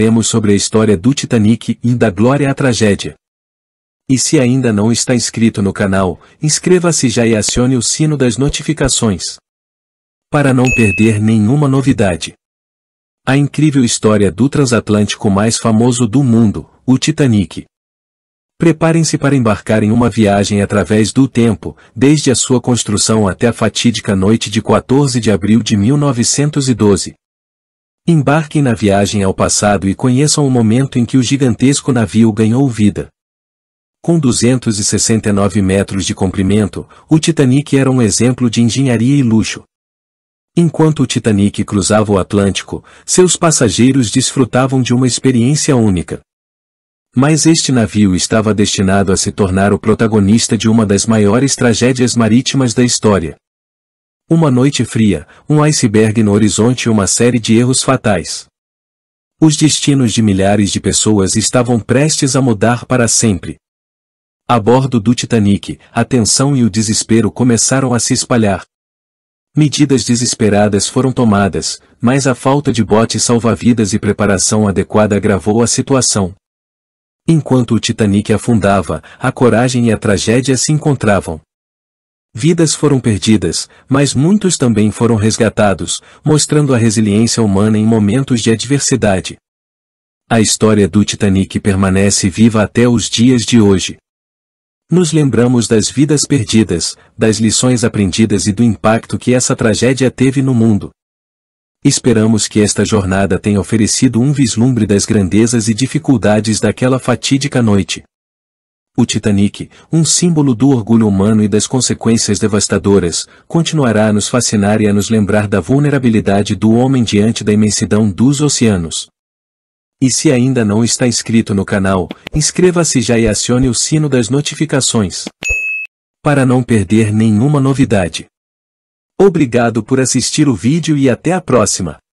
lemos sobre a história do Titanic e da glória à tragédia. E se ainda não está inscrito no canal, inscreva-se já e acione o sino das notificações. Para não perder nenhuma novidade. A incrível história do transatlântico mais famoso do mundo, o Titanic. Preparem-se para embarcar em uma viagem através do tempo, desde a sua construção até a fatídica noite de 14 de abril de 1912. Embarquem na viagem ao passado e conheçam o momento em que o gigantesco navio ganhou vida. Com 269 metros de comprimento, o Titanic era um exemplo de engenharia e luxo. Enquanto o Titanic cruzava o Atlântico, seus passageiros desfrutavam de uma experiência única. Mas este navio estava destinado a se tornar o protagonista de uma das maiores tragédias marítimas da história uma noite fria, um iceberg no horizonte e uma série de erros fatais. Os destinos de milhares de pessoas estavam prestes a mudar para sempre. A bordo do Titanic, a tensão e o desespero começaram a se espalhar. Medidas desesperadas foram tomadas, mas a falta de botes salva-vidas e preparação adequada agravou a situação. Enquanto o Titanic afundava, a coragem e a tragédia se encontravam. Vidas foram perdidas, mas muitos também foram resgatados, mostrando a resiliência humana em momentos de adversidade. A história do Titanic permanece viva até os dias de hoje. Nos lembramos das vidas perdidas, das lições aprendidas e do impacto que essa tragédia teve no mundo. Esperamos que esta jornada tenha oferecido um vislumbre das grandezas e dificuldades daquela fatídica noite o Titanic, um símbolo do orgulho humano e das consequências devastadoras, continuará a nos fascinar e a nos lembrar da vulnerabilidade do homem diante da imensidão dos oceanos. E se ainda não está inscrito no canal, inscreva-se já e acione o sino das notificações. Para não perder nenhuma novidade. Obrigado por assistir o vídeo e até a próxima!